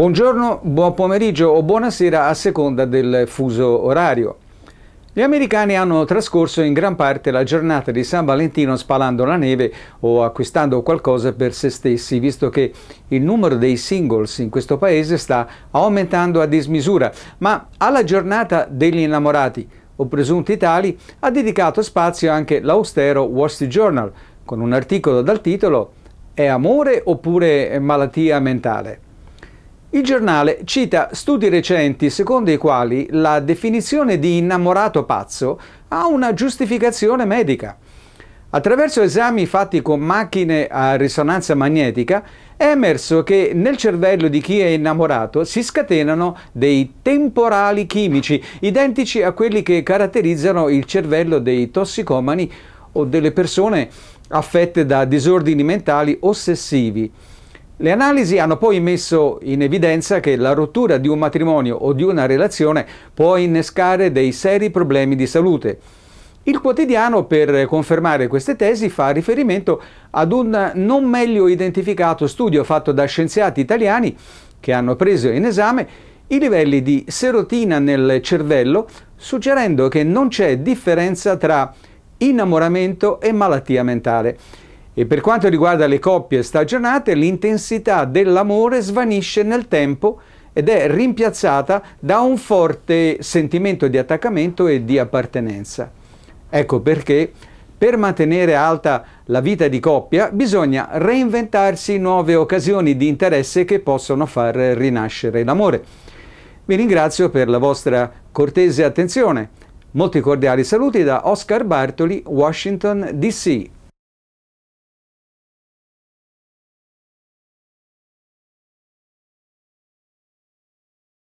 Buongiorno, buon pomeriggio o buonasera a seconda del fuso orario. Gli americani hanno trascorso in gran parte la giornata di San Valentino spalando la neve o acquistando qualcosa per se stessi, visto che il numero dei singles in questo paese sta aumentando a dismisura, ma alla giornata degli innamorati o presunti tali ha dedicato spazio anche l'austero Wall Street Journal, con un articolo dal titolo È amore oppure malattia mentale? Il giornale cita studi recenti secondo i quali la definizione di innamorato pazzo ha una giustificazione medica. Attraverso esami fatti con macchine a risonanza magnetica è emerso che nel cervello di chi è innamorato si scatenano dei temporali chimici identici a quelli che caratterizzano il cervello dei tossicomani o delle persone affette da disordini mentali ossessivi. Le analisi hanno poi messo in evidenza che la rottura di un matrimonio o di una relazione può innescare dei seri problemi di salute. Il quotidiano, per confermare queste tesi, fa riferimento ad un non meglio identificato studio fatto da scienziati italiani che hanno preso in esame i livelli di serotina nel cervello, suggerendo che non c'è differenza tra innamoramento e malattia mentale. E per quanto riguarda le coppie stagionate, l'intensità dell'amore svanisce nel tempo ed è rimpiazzata da un forte sentimento di attaccamento e di appartenenza. Ecco perché per mantenere alta la vita di coppia bisogna reinventarsi nuove occasioni di interesse che possono far rinascere l'amore. Vi ringrazio per la vostra cortese attenzione. Molti cordiali saluti da Oscar Bartoli, Washington DC.